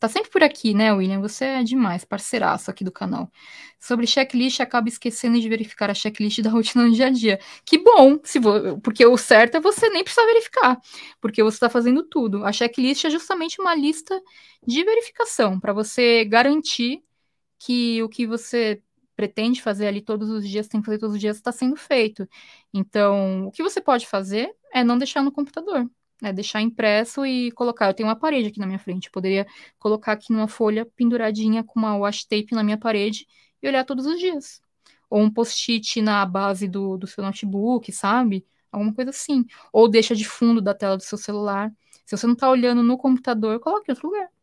Tá sempre por aqui, né, William? Você é demais, parceiraço aqui do canal. Sobre checklist, acaba esquecendo de verificar a checklist da rotina no dia a dia. Que bom, se vo... porque o certo é você nem precisar verificar, porque você está fazendo tudo. A checklist é justamente uma lista de verificação para você garantir que o que você pretende fazer ali todos os dias, tem que fazer todos os dias, está sendo feito. Então, o que você pode fazer é não deixar no computador né, deixar impresso e colocar. Eu tenho uma parede aqui na minha frente, eu poderia colocar aqui numa folha penduradinha com uma washi tape na minha parede e olhar todos os dias. Ou um post-it na base do, do seu notebook, sabe? Alguma coisa assim. Ou deixa de fundo da tela do seu celular. Se você não está olhando no computador, coloque em outro lugar.